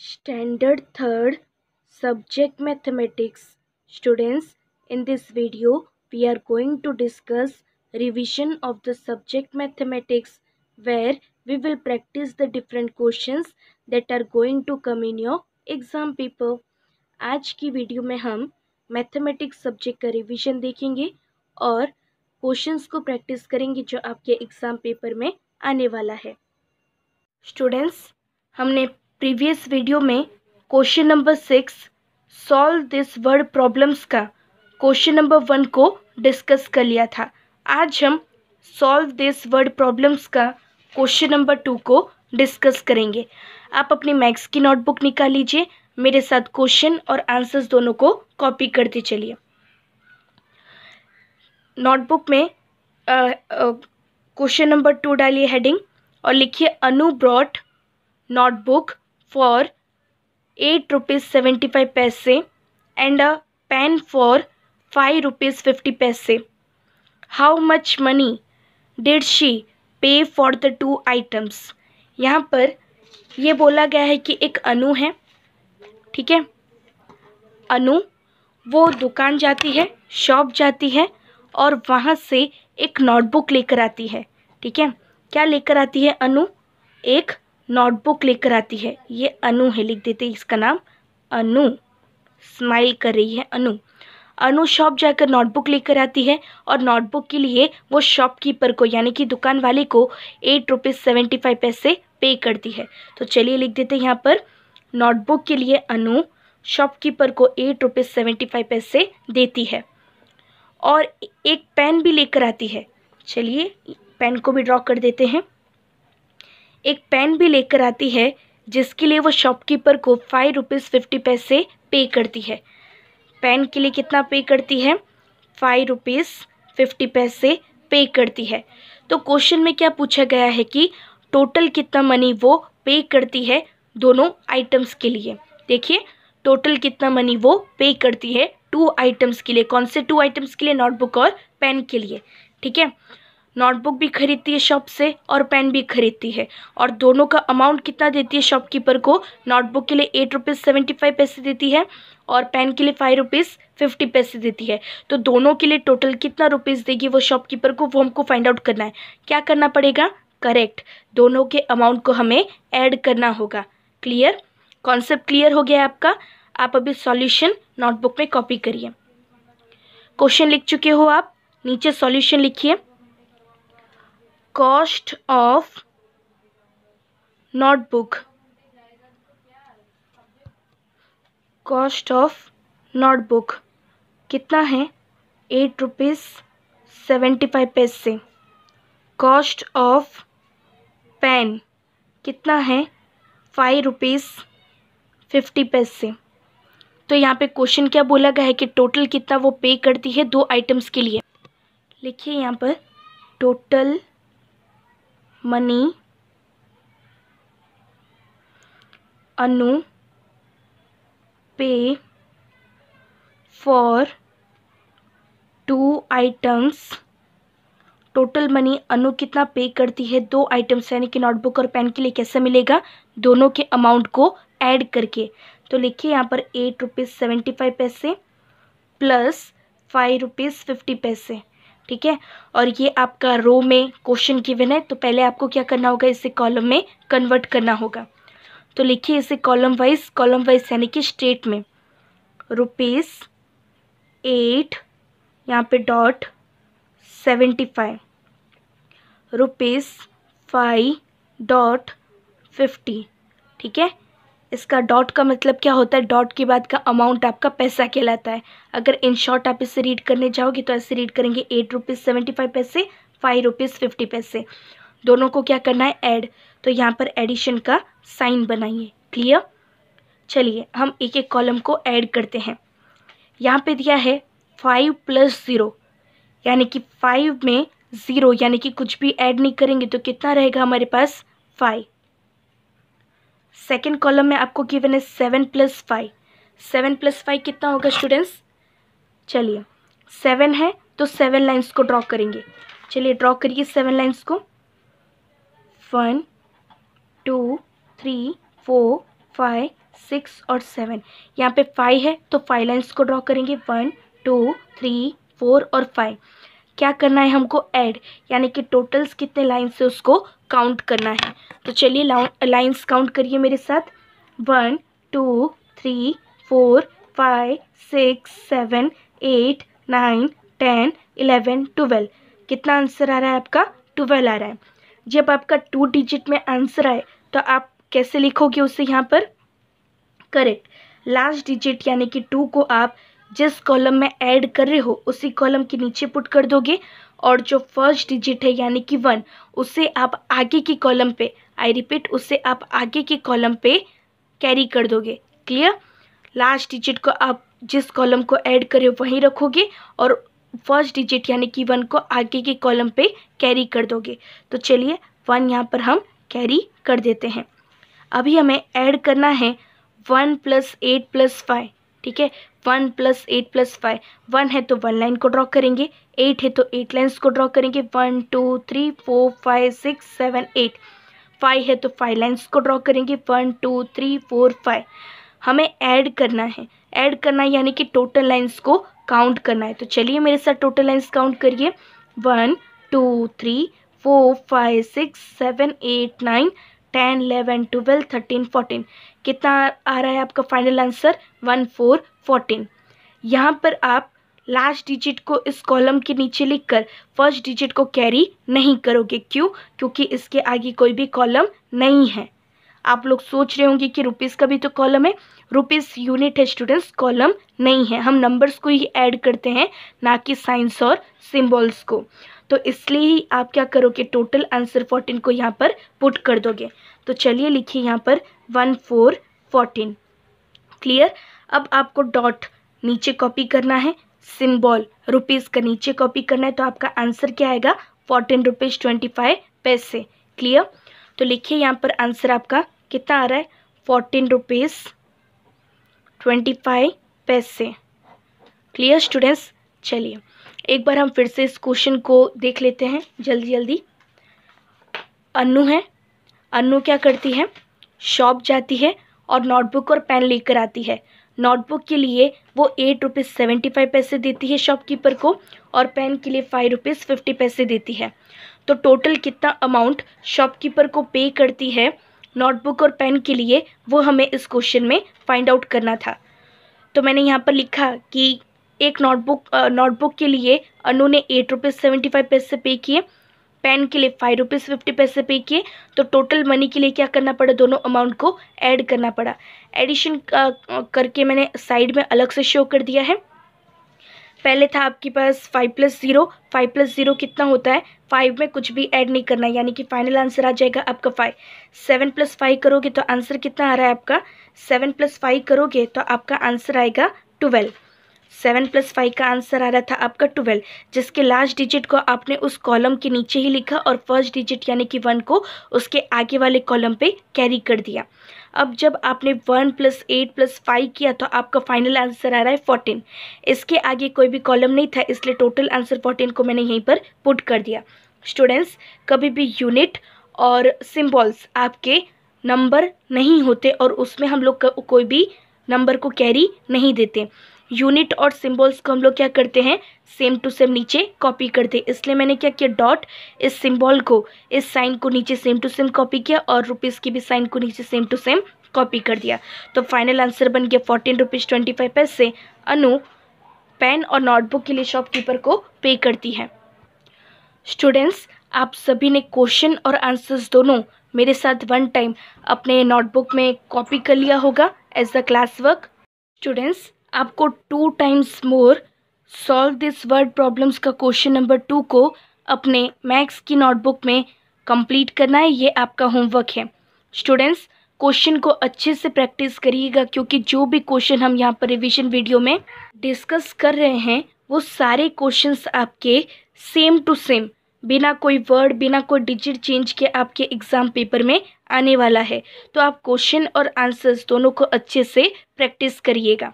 standard third subject mathematics students in this video we are going to discuss revision of the subject mathematics where we will practise the different question that are going to come in your exam paper आज की video में हम mathematics subject का revision देखेंगे और question को practice करेंगे जो आपके एग्जाम पेपर में आने वाला है स्टूडेंट्स हमने प्रीवियस वीडियो में question number six solve this word problems का क्वेश्चन नंबर वन को डिस्कस कर लिया था आज हम सॉल्व दिस वर्ड प्रॉब्लम्स का क्वेश्चन नंबर टू को डिस्कस करेंगे आप अपनी मैक्स की नोटबुक निकाल लीजिए मेरे साथ क्वेश्चन और आंसर्स दोनों को कॉपी करते चलिए नोटबुक में क्वेश्चन नंबर टू डालिए हेडिंग और लिखिए Anu brought notebook for eight rupees seventy five paise and a pen for five rupees fifty paise how much money did she pay for the two items यहाँ पर यह बोला गया है कि एक अनु है ठीक है अनु वो दुकान जाती है शॉप जाती है और वहाँ से एक नोटबुक लेकर आती है ठीक है क्या लेकर आती है अनु एक नोटबुक लेकर आती है ये अनु है लिख देते इसका नाम अनु स्माइल कर रही है अनु अनु शॉप जाकर नोटबुक लेकर आती है और नोटबुक के लिए वो शॉपकीपर को यानी कि दुकान वाले को एट रुपीज़ सेवेंटी फाइव पैसे पे करती है तो चलिए लिख देते हैं यहाँ पर नोटबुक के लिए अनु शॉपकीपर को eight rupees seventy five paise देती है और एक पेन भी लेकर आती है चलिए पेन को भी ड्रॉ कर देते हैं एक पेन भी लेकर आती है जिसके लिए वो शॉपकीपर को फाइव रुपीज़ फिफ्टी पैसे पे करती है पेन के लिए कितना पे करती है फाइव रुपीज़ फिफ्टी पैसे पे करती है तो क्वेश्चन में क्या पूछा गया है कि टोटल कितना मनी वो पे करती है दोनों आइटम्स के लिए देखिए टोटल कितना मनी वो पे करती है टू आइटम्स के लिए कौन से टू आइटम्स के लिए नोटबुक और पेन के लिए ठीक है नोटबुक भी खरीदती है शॉप से और पेन भी खरीदती है और दोनों का अमाउंट कितना देती है शॉपकीपर को नोटबुक के लिए eight rupees seventy five paise देती है और पेन के लिए फाइव रुपीज़ फिफ्टी पैसे देती है तो दोनों के लिए टोटल कितना रुपीज़ देगी वो शॉपकीपर को वो हमको फाइंड आउट करना है क्या करना पड़ेगा करेक्ट दोनों के अमाउंट को हमें ऐड करना होगा क्लियर कॉन्सेप्ट क्लियर हो गया है आपका आप अभी सॉल्यूशन नोटबुक में कॉपी करिए क्वेश्चन लिख चुके हो आप नीचे सॉल्यूशन लिखिए cost of notebook cost of notebook कितना है eight rupees seventy five paise cost of pen कितना है फाइव रुपीज़ फिफ्टी पैसे तो यहाँ पे क्वेश्चन क्या बोला गया है कि टोटल कितना वो पे करती है दो आइटम्स के लिए लिखिए यहाँ पर total money Anu pay for two items total money Anu कितना पे करती है दो आइटम्स यानी कि नोटबुक और पेन के लिए कैसे मिलेगा दोनों के अमाउंट को ऐड करके तो लिखिए यहाँ पर eight rupees seventy five paise plus five rupees fifty paise ठीक है और ये आपका रो में क्वेश्चन गिवन है तो पहले आपको क्या करना होगा इसे कॉलम में कन्वर्ट करना होगा तो लिखिए इसे कॉलम वाइज कॉलम वाइज यानी कि स्टेट में रुपीस एट यहाँ पे dot seventy five rupees five dot fifty ठीक है इसका डॉट का मतलब क्या होता है डॉट के बाद का अमाउंट आपका पैसा कहलाता है अगर इन शॉर्ट आप इसे रीड करने जाओगे तो ऐसे रीड करेंगे eight rupees seventy five paise five rupees fifty paise दोनों को क्या करना है ऐड तो यहाँ पर एडिशन का साइन बनाइए क्लियर चलिए हम एक एक कॉलम को ऐड करते हैं यहाँ पे दिया है फाइव प्लस ज़ीरो यानी कि फाइव में ज़ीरो यानी कि कुछ भी ऐड नहीं करेंगे तो कितना रहेगा हमारे पास फाइव सेकेंड कॉलम में आपको गिवन है seven plus five seven plus five कितना होगा स्टूडेंट्स चलिए सेवन है तो सेवन लाइन्स को ड्रॉ करेंगे चलिए ड्रॉ करिए सेवन लाइन्स को one two three four five six और सेवन यहाँ पे फाइव है तो फाइव लाइन्स को ड्रॉ करेंगे वन टू थ्री फोर और फाइव क्या करना है हमको ऐड यानी कि टोटल्स कितने लाइन्स से उसको काउंट करना है तो चलिए लाइन्स काउंट करिए मेरे साथ one two three four five six seven eight nine ten eleven twelve कितना आंसर आ रहा है आपका ट्वेल्व आ रहा है जब आपका टू डिजिट में आंसर आए तो आप कैसे लिखोगे उसे यहाँ पर करेक्ट लास्ट डिजिट यानी कि टू को आप जिस कॉलम में ऐड कर रहे हो उसी कॉलम के नीचे पुट कर दोगे और जो फर्स्ट डिजिट है यानी कि वन उसे आप आगे की कॉलम पे आई रिपीट उसे आप आगे के कॉलम पे कैरी कर दोगे क्लियर लास्ट डिजिट को आप जिस कॉलम को ऐड हो वहीं रखोगे और फर्स्ट डिजिट यानी कि वन को आगे के कॉलम पे कैरी कर दोगे तो चलिए वन यहाँ पर हम कैरी कर देते हैं अभी हमें ऐड करना है one plus eight plus five ठीक है one plus eight plus five one है तो वन लाइन को ड्रॉ करेंगे एट है तो एट लाइन्स को ड्रॉ करेंगे one two three four five six seven eight five है तो फाइव लाइन्स को ड्रॉ करेंगे one two three four five हमें ऐड करना है ऐड करना है यानी कि टोटल लाइन्स को काउंट करना है तो चलिए मेरे साथ टोटल लाइन्स काउंट करिए one two three four five six seven eight nine ten eleven twelve thirteen fourteen कितना आ रहा है आपका final answer one four fourteen यहाँ पर आप लास्ट डिजिट को इस कॉलम के नीचे लिखकर फर्स्ट डिजिट को कैरी नहीं करोगे क्यों क्योंकि इसके आगे कोई भी कॉलम नहीं है आप लोग सोच रहे होंगे कि रुपीज़ का भी तो कॉलम है रुपीज़ यूनिट है स्टूडेंट्स कॉलम नहीं है हम नंबर्स को ही ऐड करते हैं ना कि साइंस और सिंबल्स को तो इसलिए ही आप क्या करोगे टोटल आंसर फोर्टीन को यहाँ पर पुट कर दोगे तो चलिए लिखिए यहाँ पर वन फोर फोर्टीन क्लियर अब आपको डॉट नीचे कॉपी करना है सिम्बॉल रुपीज़ का नीचे कॉपी करना है तो आपका आंसर क्या आएगा fourteen rupees twenty five paise clear तो लिखिए यहाँ पर आंसर आपका कितना आ रहा है fourteen rupees twenty five paise clear students चलिए एक बार हम फिर से इस क्वेश्चन को देख लेते हैं जल्दी जल्दी अनु है अनु क्या करती है शॉप जाती है और नोटबुक और पेन लेकर आती है नोटबुक के लिए वो eight rupees seventy five paise देती है शॉपकीपर को और पेन के लिए फाइव रुपीज़ फिफ्टी पैसे देती है तो टोटल कितना अमाउंट शॉपकीपर को पे करती है नोटबुक और पेन के लिए वो हमें इस क्वेश्चन में फाइंड आउट करना था तो मैंने यहाँ पर लिखा कि एक नोटबुक नोटबुक के लिए अनु ने एट रुपीज़ सेवेंटी फाइव पैसे पे किए पेन के लिए फाइव रुपीज़ फिफ्टी पैसे पे किए तो टोटल मनी के लिए क्या करना पड़ा दोनों अमाउंट को ऐड करना पड़ा एडिशन करके मैंने साइड में अलग से शो कर दिया है पहले था आपके पास five plus zero five plus zero कितना होता है फाइव में कुछ भी ऐड नहीं करना है यानी कि फाइनल आंसर आ जाएगा आपका फाइव सेवन प्लस फाइव करोगे तो आंसर कितना आ रहा है आपका सेवन प्लस फाइव करोगे तो आपका आंसर आएगा ट्वेल्व सेवन प्लस फाइव का आंसर आ रहा था आपका ट्वेल्व जिसके लास्ट डिजिट को आपने उस कॉलम के नीचे ही लिखा और फर्स्ट डिजिट यानी कि वन को उसके आगे वाले कॉलम पे कैरी कर दिया अब जब आपने one plus eight plus five किया तो आपका फाइनल आंसर आ रहा है फोर्टीन इसके आगे कोई भी कॉलम नहीं था इसलिए टोटल आंसर फोर्टीन को मैंने यहीं पर पुट कर दिया स्टूडेंट्स कभी भी यूनिट और सिम्बॉल्स आपके नंबर नहीं होते और उसमें हम लोग कोई भी नंबर को कैरी नहीं देते यूनिट और सिंबल्स को हम लोग क्या करते हैं सेम टू सेम नीचे कॉपी करते हैं इसलिए मैंने क्या किया डॉट इस सिम्बॉल को इस साइन को नीचे सेम टू सेम कॉपी किया और रुपीज़ की भी साइन को नीचे सेम टू सेम कॉपी कर दिया तो फाइनल आंसर बन गया फोर्टीन रुपीज़ ट्वेंटी फाइव पैसे अनु पेन और नोटबुक के लिए शॉपकीपर को पे करती है स्टूडेंट्स आप सभी ने क्वेश्चन और आंसर्स दोनों मेरे साथ वन टाइम अपने नोटबुक में कॉपी कर लिया होगा as a class work students आपको two times more solve this word problems का क्वेश्चन नंबर टू को अपने मैथ्स की नोटबुक में कंप्लीट करना है ये आपका होमवर्क है स्टूडेंट्स क्वेश्चन को अच्छे से प्रैक्टिस करिएगा क्योंकि जो भी क्वेश्चन हम यहाँ पर रिविजन वीडियो में डिस्कस कर रहे हैं वो सारे क्वेश्चन आपके सेम टू सेम बिना कोई वर्ड बिना कोई डिजिट चेंज के आपके एग्ज़ाम पेपर में आने वाला है तो आप क्वेश्चन और आंसर्स दोनों को अच्छे से प्रैक्टिस करिएगा